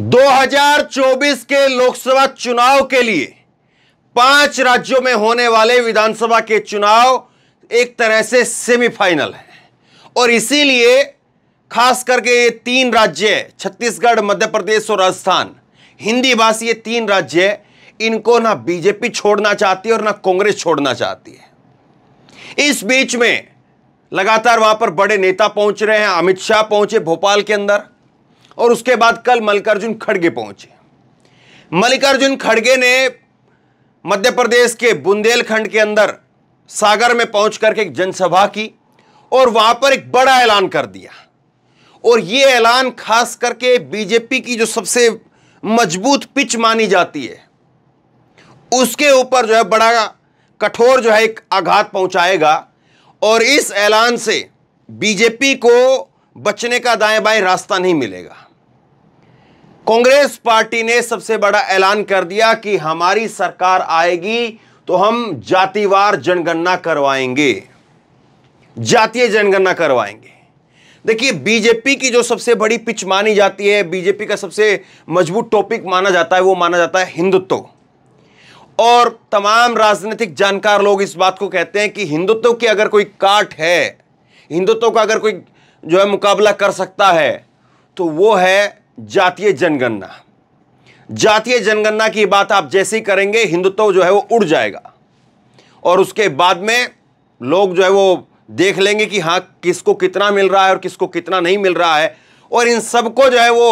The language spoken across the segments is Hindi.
2024 के लोकसभा चुनाव के लिए पांच राज्यों में होने वाले विधानसभा के चुनाव एक तरह से सेमीफाइनल है और इसीलिए खास करके ये तीन राज्य छत्तीसगढ़ मध्य प्रदेश और राजस्थान हिंदी भाषी ये तीन राज्य इनको ना बीजेपी छोड़ना चाहती है और ना कांग्रेस छोड़ना चाहती है इस बीच में लगातार वहां पर बड़े नेता पहुंच रहे हैं अमित शाह पहुंचे भोपाल के अंदर और उसके बाद कल मल्लिकार्जुन खड़गे पहुंचे मल्लिकार्जुन खड़गे ने मध्य प्रदेश के बुंदेलखंड के अंदर सागर में पहुंच करके एक जनसभा की और वहां पर एक बड़ा ऐलान कर दिया और ये ऐलान खास करके बीजेपी की जो सबसे मजबूत पिच मानी जाती है उसके ऊपर जो है बड़ा कठोर जो है एक आघात पहुंचाएगा और इस ऐलान से बीजेपी को बचने का दाएं बाएं रास्ता नहीं मिलेगा कांग्रेस पार्टी ने सबसे बड़ा ऐलान कर दिया कि हमारी सरकार आएगी तो हम जातिवार जनगणना करवाएंगे जातीय जनगणना करवाएंगे देखिए बीजेपी की जो सबसे बड़ी पिच मानी जाती है बीजेपी का सबसे मजबूत टॉपिक माना जाता है वो माना जाता है हिंदुत्व और तमाम राजनीतिक जानकार लोग इस बात को कहते हैं कि हिंदुत्व की अगर कोई काट है हिंदुत्व का अगर कोई जो है मुकाबला कर सकता है तो वो है जातीय जनगणना जातीय जनगणना की बात आप जैसे ही करेंगे हिंदुत्व जो है वो उड़ जाएगा और उसके बाद में लोग जो है वो देख लेंगे कि हाँ किसको कितना मिल रहा है और किसको कितना नहीं मिल रहा है और इन सबको जो है वो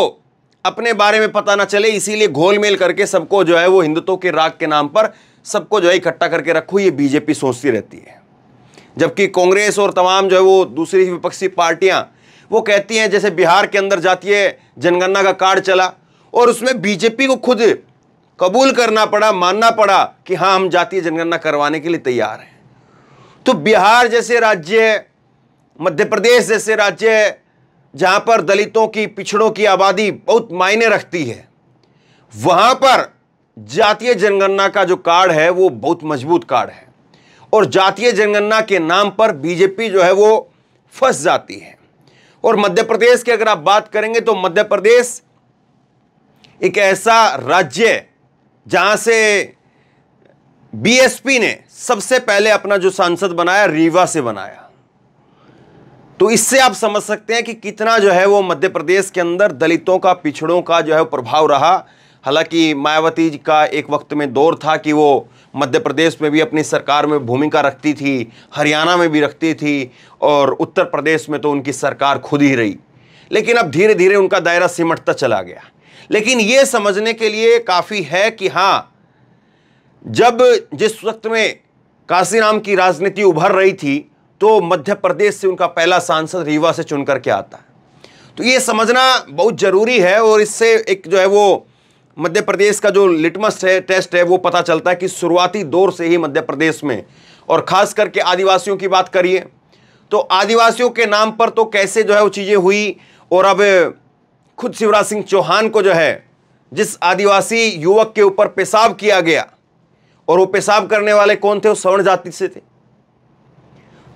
अपने बारे में पता ना चले इसीलिए घोलमेल करके सबको जो है वो हिंदुत्व के राग के नाम पर सबको जो है इकट्ठा करके रखो ये बीजेपी सोचती रहती है जबकि कांग्रेस और तमाम जो है वो दूसरी विपक्षी पार्टियां वो कहती हैं जैसे बिहार के अंदर जाती है जनगणना का कार्ड चला और उसमें बीजेपी को खुद कबूल करना पड़ा मानना पड़ा कि हाँ हम जातीय जनगणना करवाने के लिए तैयार हैं तो बिहार जैसे राज्य मध्य प्रदेश जैसे राज्य है जहाँ पर दलितों की पिछड़ों की आबादी बहुत मायने रखती है वहाँ पर जातीय जनगणना का जो कार्ड है वो बहुत मजबूत कार्ड है और जातीय जनगणना के नाम पर बीजेपी जो है वो फंस जाती है और मध्य प्रदेश की अगर आप बात करेंगे तो मध्य प्रदेश एक ऐसा राज्य जहां से बीएसपी ने सबसे पहले अपना जो सांसद बनाया रीवा से बनाया तो इससे आप समझ सकते हैं कि कितना जो है वो मध्य प्रदेश के अंदर दलितों का पिछड़ों का जो है प्रभाव रहा हालांकि मायावती का एक वक्त में दौर था कि वो मध्य प्रदेश में भी अपनी सरकार में भूमिका रखती थी हरियाणा में भी रखती थी और उत्तर प्रदेश में तो उनकी सरकार खुद ही रही लेकिन अब धीरे धीरे उनका दायरा सिमटता चला गया लेकिन ये समझने के लिए काफ़ी है कि हाँ जब जिस वक्त में काशीराम की राजनीति उभर रही थी तो मध्य प्रदेश से उनका पहला सांसद रीवा से चुन करके आता है तो ये समझना बहुत ज़रूरी है और इससे एक जो है वो मध्य प्रदेश का जो लिटमस है टेस्ट है वो पता चलता है कि शुरुआती दौर से ही मध्य प्रदेश में और ख़ास करके आदिवासियों की बात करिए तो आदिवासियों के नाम पर तो कैसे जो है वो चीज़ें हुई और अब खुद शिवराज सिंह चौहान को जो है जिस आदिवासी युवक के ऊपर पेशाब किया गया और वो पेशाब करने वाले कौन थे वो सवर्ण जाति से थे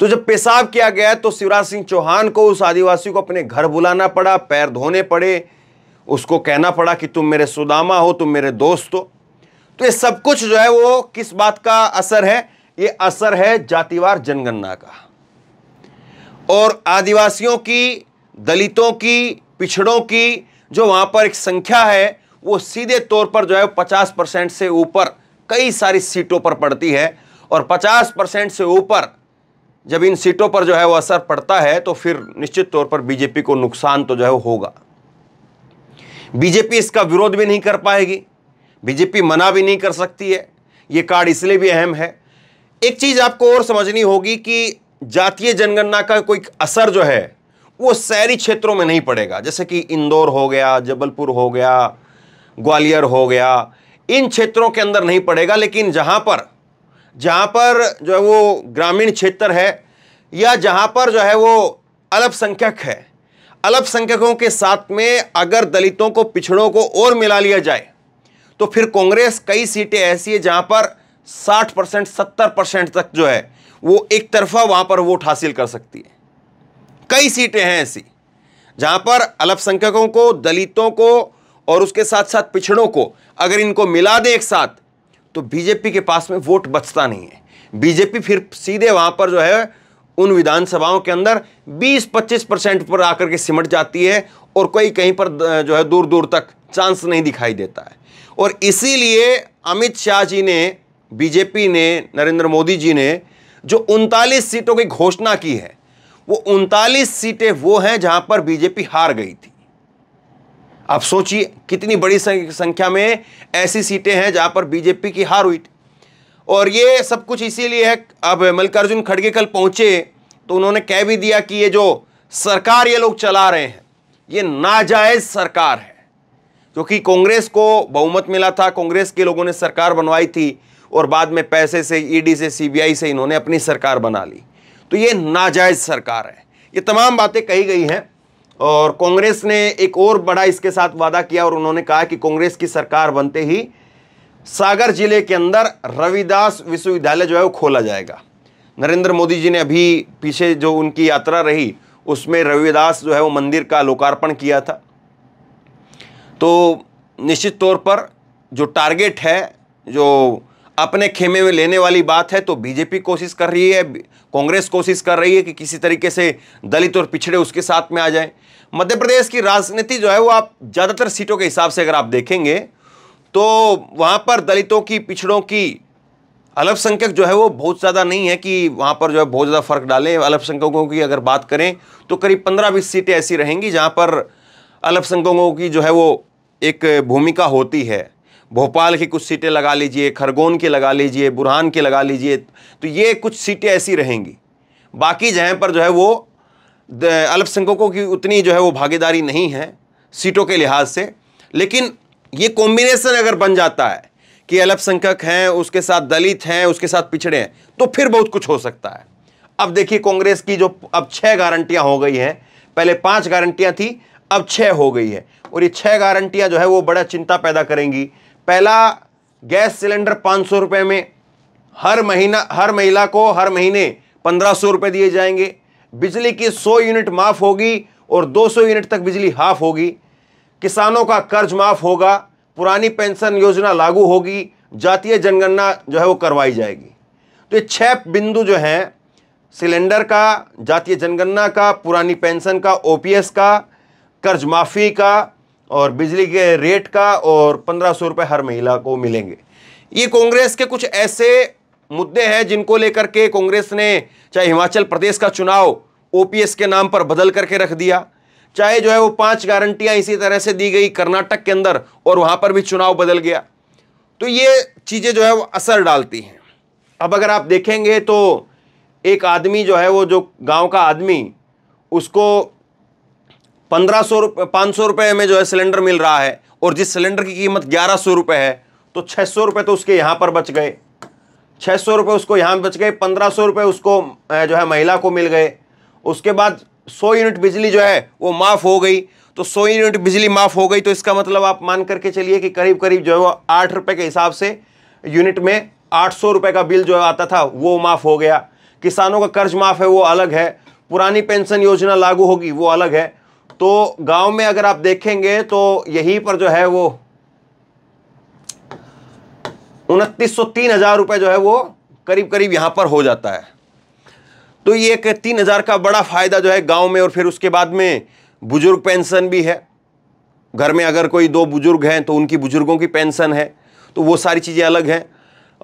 तो जब पेशाब किया गया तो शिवराज सिंह चौहान को उस आदिवासी को अपने घर बुलाना पड़ा पैर धोने पड़े उसको कहना पड़ा कि तुम मेरे सुदामा हो तुम मेरे दोस्त हो तो ये सब कुछ जो है वो किस बात का असर है ये असर है जातिवार जनगणना का और आदिवासियों की दलितों की पिछड़ों की जो वहाँ पर एक संख्या है वो सीधे तौर पर जो है पचास परसेंट से ऊपर कई सारी सीटों पर पड़ती है और पचास परसेंट से ऊपर जब इन सीटों पर जो है वो असर पड़ता है तो फिर निश्चित तौर पर बीजेपी को नुकसान तो जो है होगा बीजेपी इसका विरोध भी नहीं कर पाएगी बीजेपी मना भी नहीं कर सकती है ये कार्ड इसलिए भी अहम है एक चीज़ आपको और समझनी होगी कि जातीय जनगणना का कोई असर जो है वो शहरी क्षेत्रों में नहीं पड़ेगा जैसे कि इंदौर हो गया जबलपुर हो गया ग्वालियर हो गया इन क्षेत्रों के अंदर नहीं पड़ेगा लेकिन जहाँ पर जहाँ पर जो है वो ग्रामीण क्षेत्र है या जहाँ पर जो है वो अल्पसंख्यक है अल्पसंख्यकों के साथ में अगर दलितों को पिछड़ों को और मिला लिया जाए तो फिर कांग्रेस कई सीटें ऐसी है जहां पर 60 परसेंट सत्तर परसेंट तक जो है वो एक तरफा वहां पर वोट हासिल कर सकती है कई सीटें हैं ऐसी जहां पर अल्पसंख्यकों को दलितों को और उसके साथ साथ पिछड़ों को अगर इनको मिला दे एक साथ तो बीजेपी के पास में वोट बचता नहीं है बीजेपी फिर सीधे वहां पर जो है उन विधानसभाओं के अंदर 20-25 परसेंट पर आकर के सिमट जाती है और कोई कहीं पर जो है दूर दूर तक चांस नहीं दिखाई देता है और इसीलिए अमित शाह जी ने बीजेपी ने नरेंद्र मोदी जी ने जो उनतालीस सीटों की घोषणा की है वो उनतालीस सीटें वो हैं जहां पर बीजेपी हार गई थी आप सोचिए कितनी बड़ी संख्या में ऐसी सीटें हैं जहां पर बीजेपी की हार हुई थी और ये सब कुछ इसीलिए है अब मल्लिकार्जुन खड़गे कल पहुंचे तो उन्होंने कह भी दिया कि ये जो सरकार ये लोग चला रहे हैं ये नाजायज़ सरकार है क्योंकि कांग्रेस को बहुमत मिला था कांग्रेस के लोगों ने सरकार बनवाई थी और बाद में पैसे से ईडी e से सीबीआई से इन्होंने अपनी सरकार बना ली तो ये नाजायज़ सरकार है ये तमाम बातें कही गई हैं और कांग्रेस ने एक और बड़ा इसके साथ वादा किया और उन्होंने कहा कि कांग्रेस की सरकार बनते ही सागर जिले के अंदर रविदास विश्वविद्यालय जो है वो खोला जाएगा नरेंद्र मोदी जी ने अभी पीछे जो उनकी यात्रा रही उसमें रविदास जो है वो मंदिर का लोकार्पण किया था तो निश्चित तौर पर जो टारगेट है जो अपने खेमे में लेने वाली बात है तो बीजेपी कोशिश कर रही है कांग्रेस कोशिश कर रही है कि किसी तरीके से दलित और पिछड़े उसके साथ में आ जाए मध्य प्रदेश की राजनीति जो है वो आप ज़्यादातर सीटों के हिसाब से अगर आप देखेंगे तो वहाँ पर दलितों की पिछड़ों की अल्पसंख्यक जो है वो बहुत ज़्यादा नहीं है कि वहाँ पर जो है बहुत ज़्यादा फ़र्क डालें अल्पसंख्यकों की अगर बात करें तो करीब पंद्रह बीस सीटें ऐसी रहेंगी जहाँ पर अल्पसंख्यकों की जो है वो एक भूमिका होती है भोपाल की कुछ सीटें लगा लीजिए खरगोन की लगा लीजिए बुरहान की लगा लीजिए तो ये कुछ सीटें ऐसी रहेंगी बाकी जगह पर जो है वो अल्पसंख्यकों की उतनी जो है वो भागीदारी नहीं है सीटों के लिहाज से लेकिन ये कॉम्बिनेशन अगर बन जाता है कि अल्पसंख्यक हैं उसके साथ दलित हैं उसके साथ पिछड़े हैं तो फिर बहुत कुछ हो सकता है अब देखिए कांग्रेस की जो अब छह गारंटियां हो गई हैं पहले पांच गारंटियां थी अब छह हो गई है और ये छह गारंटियां जो है वो बड़ा चिंता पैदा करेंगी पहला गैस सिलेंडर पाँच सौ रुपये में हर महीना हर महिला को हर महीने पंद्रह सौ रुपये दिए जाएंगे बिजली की सौ यूनिट माफ़ होगी और दो सौ यूनिट तक बिजली हाफ होगी किसानों का कर्ज माफ होगा पुरानी पेंशन योजना लागू होगी जातीय जनगणना जो है वो करवाई जाएगी तो ये छः बिंदु जो हैं सिलेंडर का जातीय जनगणना का पुरानी पेंशन का ओपीएस का कर्ज माफ़ी का और बिजली के रेट का और पंद्रह सौ रुपये हर महिला को मिलेंगे ये कांग्रेस के कुछ ऐसे मुद्दे हैं जिनको लेकर के कांग्रेस ने चाहे हिमाचल प्रदेश का चुनाव ओपीएस के नाम पर बदल करके रख दिया चाहे जो है वो पांच गारंटियां इसी तरह से दी गई कर्नाटक के अंदर और वहां पर भी चुनाव बदल गया तो ये चीज़ें जो है वो असर डालती हैं अब अगर आप देखेंगे तो एक आदमी जो है वो जो गांव का आदमी उसको पंद्रह सौ रुपये पाँच सौ रुपये में जो है सिलेंडर मिल रहा है और जिस सिलेंडर की कीमत ग्यारह सौ रुपये है तो छः सौ रुपये तो उसके यहाँ पर बच गए छः सौ रुपये उसको यहाँ बच गए पंद्रह सौ रुपये उसको जो है महिला को मिल गए उसके बाद सौ यूनिट बिजली जो है वो माफ़ हो गई तो सौ यूनिट बिजली माफ़ हो गई तो इसका मतलब आप मान करके चलिए कि करीब करीब जो है वो आठ रुपये के हिसाब से यूनिट में आठ सौ रुपये का बिल जो आता था वो माफ़ हो गया किसानों का कर्ज माफ़ है वो अलग है पुरानी पेंशन योजना लागू होगी वो अलग है तो गांव में अगर आप देखेंगे तो यहीं पर जो है वो उनतीस सौ तीन हज़ार रुपये जो है वो करीब करीब यहां पर हो जाता है तो ये एक तीन हज़ार का बड़ा फ़ायदा जो है गांव में और फिर उसके बाद में बुज़ुर्ग पेंशन भी है घर में अगर कोई दो बुज़ुर्ग हैं तो उनकी बुज़ुर्गों की पेंशन है तो वो सारी चीज़ें अलग हैं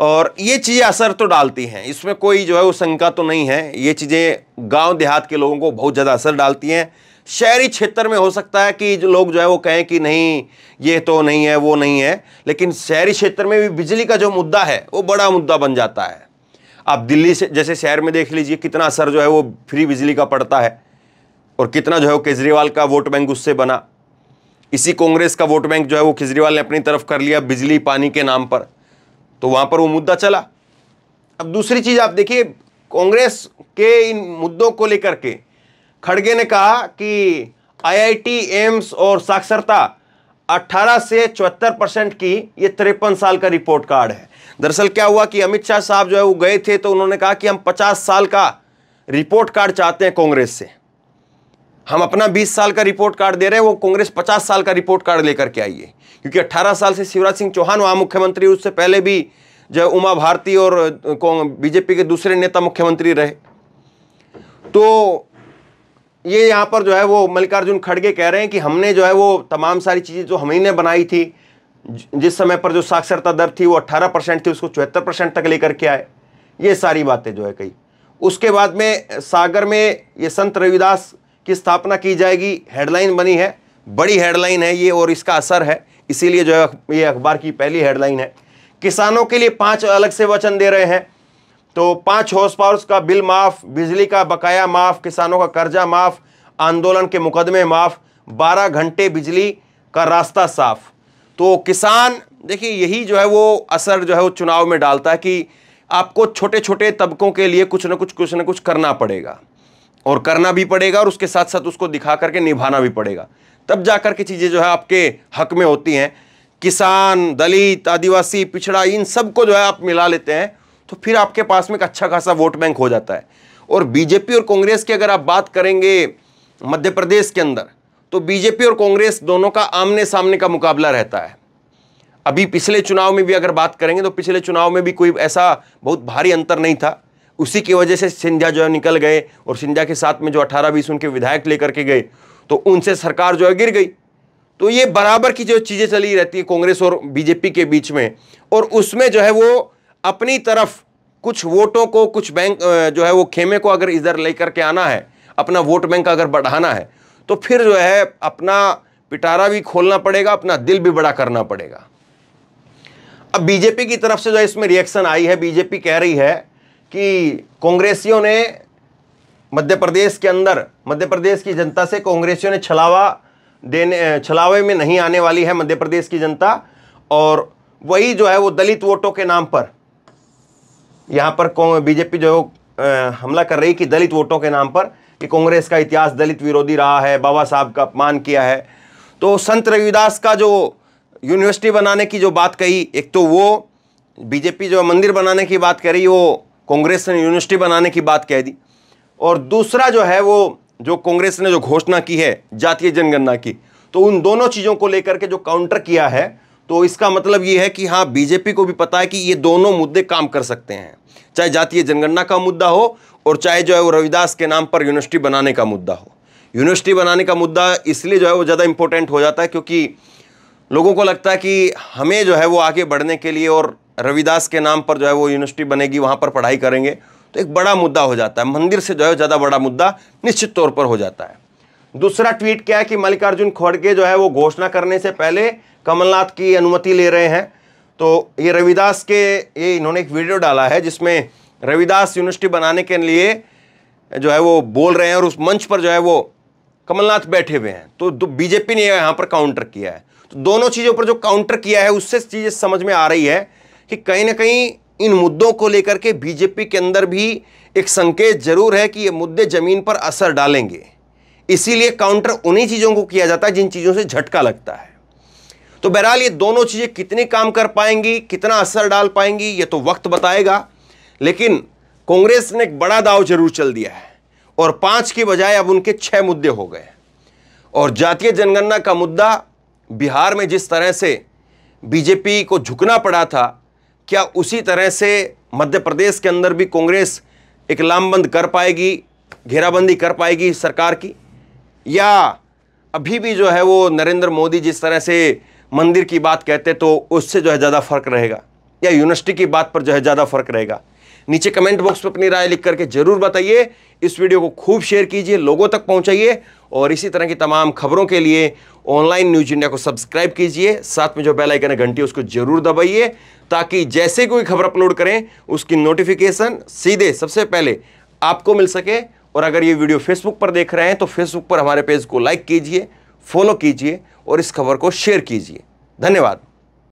और ये चीज़ें असर तो डालती हैं इसमें कोई जो है वो शंका तो नहीं है ये चीज़ें गांव देहात के लोगों को बहुत ज़्यादा असर डालती हैं शहरी क्षेत्र में हो सकता है कि जो लोग जो है वो कहें कि नहीं ये तो नहीं है वो नहीं है लेकिन शहरी क्षेत्र में भी बिजली का जो मुद्दा है वो बड़ा मुद्दा बन जाता है आप दिल्ली से जैसे शहर में देख लीजिए कितना असर जो है वो फ्री बिजली का पड़ता है और कितना जो है वो केजरीवाल का वोट बैंक उससे बना इसी कांग्रेस का वोट बैंक जो है वो केजरीवाल ने अपनी तरफ कर लिया बिजली पानी के नाम पर तो वहाँ पर वो मुद्दा चला अब दूसरी चीज़ आप देखिए कांग्रेस के इन मुद्दों को लेकर के खड़गे ने कहा कि आईआईटी एम्स और साक्षरता 18 से चौहत्तर परसेंट की ये तिरपन साल का रिपोर्ट कार्ड है दरअसल क्या हुआ कि अमित शाह साहब जो है वो गए थे तो उन्होंने कहा कि हम पचास साल का रिपोर्ट कार्ड चाहते हैं कांग्रेस से हम अपना 20 साल का रिपोर्ट कार्ड दे रहे हैं वो कांग्रेस 50 साल का रिपोर्ट कार्ड लेकर के आई है क्योंकि 18 साल से शिवराज सिंह चौहान वहाँ मुख्यमंत्री उससे पहले भी जो उमा भारती और बीजेपी के दूसरे नेता मुख्यमंत्री रहे तो ये यहाँ पर जो है वो मल्लिकार्जुन खड़गे कह रहे हैं कि हमने जो है वो तमाम सारी चीज़ें जो हम ही ने बनाई थी जिस समय पर जो साक्षरता दर थी वो 18 परसेंट थी उसको चौहत्तर परसेंट तक लेकर के आए ये सारी बातें जो है कही उसके बाद में सागर में ये संत रविदास की स्थापना की जाएगी हेडलाइन बनी है बड़ी हेडलाइन है ये और इसका असर है इसीलिए जो है ये अखबार की पहली हेडलाइन है किसानों के लिए पाँच अलग से वचन दे रहे हैं तो पाँच हाउस पावर्स का बिल माफ़ बिजली का बकाया माफ़ किसानों का कर्जा माफ़ आंदोलन के मुकदमे माफ़ बारह घंटे बिजली का रास्ता साफ़ तो किसान देखिए यही जो है वो असर जो है वो चुनाव में डालता है कि आपको छोटे छोटे तबकों के लिए कुछ ना कुछ कुछ ना कुछ करना पड़ेगा और करना भी पड़ेगा और उसके साथ साथ उसको दिखा करके निभाना भी पड़ेगा तब जा करके के चीज़ें जो है आपके हक में होती हैं किसान दलित आदिवासी पिछड़ा इन सबको जो है आप मिला लेते हैं तो फिर आपके पास में एक अच्छा खासा वोट बैंक हो जाता है और बीजेपी और कांग्रेस की अगर आप बात करेंगे मध्य प्रदेश के अंदर तो बीजेपी और कांग्रेस दोनों का आमने सामने का मुकाबला रहता है अभी पिछले चुनाव में भी अगर बात करेंगे तो पिछले चुनाव में भी कोई ऐसा बहुत भारी अंतर नहीं था उसी की वजह से सिंधिया जो है निकल गए और सिंधिया के साथ में जो अठारह बीस उनके विधायक लेकर के गए तो उनसे सरकार जो है गिर गई तो ये बराबर की जो चीज़ें चली रहती है कांग्रेस और बीजेपी के बीच में और उसमें जो है वो अपनी तरफ कुछ वोटों को कुछ बैंक जो है वो खेमे को अगर इधर लेकर के आना है अपना वोट बैंक अगर बढ़ाना है तो फिर जो है अपना पिटारा भी खोलना पड़ेगा अपना दिल भी बड़ा करना पड़ेगा अब बीजेपी की तरफ से जो इसमें रिएक्शन आई है बीजेपी कह रही है कि कांग्रेसियों ने मध्य प्रदेश के अंदर मध्य प्रदेश की जनता से कांग्रेसियों ने छलावा देने छलावे में नहीं आने वाली है मध्य प्रदेश की जनता और वही जो है वो दलित वोटों के नाम पर यहाँ पर बीजेपी जो हमला कर रही कि दलित वोटों के नाम पर कि कांग्रेस का इतिहास दलित विरोधी रहा है बाबा साहब का अपमान किया है तो संत रविदास का जो यूनिवर्सिटी बनाने की जो बात कही एक तो वो बीजेपी जो मंदिर बनाने की बात करी वो कांग्रेस ने यूनिवर्सिटी बनाने की बात कह दी और दूसरा जो है वो जो कांग्रेस ने जो घोषणा की है जातीय जनगणना की तो उन दोनों चीज़ों को लेकर के जो काउंटर किया है तो इसका मतलब ये है कि हाँ बीजेपी को भी पता है कि ये दोनों मुद्दे काम कर सकते हैं चाहे जातीय जनगणना का मुद्दा हो और चाहे जो है वो रविदास के नाम पर यूनिवर्सिटी बनाने का मुद्दा हो यूनिवर्सिटी बनाने का मुद्दा इसलिए जो है वो ज़्यादा इंपॉर्टेंट हो जाता है क्योंकि लोगों को लगता है कि हमें जो है वो आगे बढ़ने के लिए और रविदास के नाम पर जो है वो यूनिवर्सिटी बनेगी वहाँ पर पढ़ाई करेंगे तो एक बड़ा मुद्दा हो जाता है मंदिर से जो है ज़्यादा बड़ा मुद्दा निश्चित तौर पर हो जाता है दूसरा ट्वीट क्या है कि मल्लिकार्जुन खड़गे जो है वो घोषणा करने से पहले कमलनाथ की अनुमति ले रहे हैं तो ये रविदास के ये इन्होंने एक वीडियो डाला है जिसमें रविदास यूनिवर्सिटी बनाने के लिए जो है वो बोल रहे हैं और उस मंच पर जो है वो कमलनाथ बैठे हुए हैं तो बीजेपी ने यहाँ पर काउंटर किया है तो दोनों चीज़ों पर जो काउंटर किया है उससे चीज़ें समझ में आ रही है कि कहीं ना कहीं इन मुद्दों को लेकर के बीजेपी के अंदर भी एक संकेत जरूर है कि ये मुद्दे ज़मीन पर असर डालेंगे इसीलिए काउंटर उन्हीं चीज़ों को किया जाता है जिन चीज़ों से झटका लगता है तो बहरहाल ये दोनों चीज़ें कितनी काम कर पाएंगी कितना असर डाल पाएंगी ये तो वक्त बताएगा लेकिन कांग्रेस ने एक बड़ा दाव जरूर चल दिया है और पांच की बजाय अब उनके छह मुद्दे हो गए और जातीय जनगणना का मुद्दा बिहार में जिस तरह से बीजेपी को झुकना पड़ा था क्या उसी तरह से मध्य प्रदेश के अंदर भी कांग्रेस एक लामबंद कर पाएगी घेराबंदी कर पाएगी सरकार की या अभी भी जो है वो नरेंद्र मोदी जिस तरह से मंदिर की बात कहते तो उससे जो है ज़्यादा फ़र्क रहेगा या यूनिवर्सिटी की बात पर जो है ज़्यादा फ़र्क रहेगा नीचे कमेंट बॉक्स में अपनी राय लिख करके ज़रूर बताइए इस वीडियो को खूब शेयर कीजिए लोगों तक पहुंचाइए और इसी तरह की तमाम खबरों के लिए ऑनलाइन न्यूज इंडिया को सब्सक्राइब कीजिए साथ में जो बेल आइकन है घंटी उसको ज़रूर दबाइए ताकि जैसे कोई खबर अपलोड करें उसकी नोटिफिकेशन सीधे सबसे पहले आपको मिल सके और अगर ये वीडियो फेसबुक पर देख रहे हैं तो फेसबुक पर हमारे पेज को लाइक कीजिए फॉलो कीजिए और इस खबर को शेयर कीजिए धन्यवाद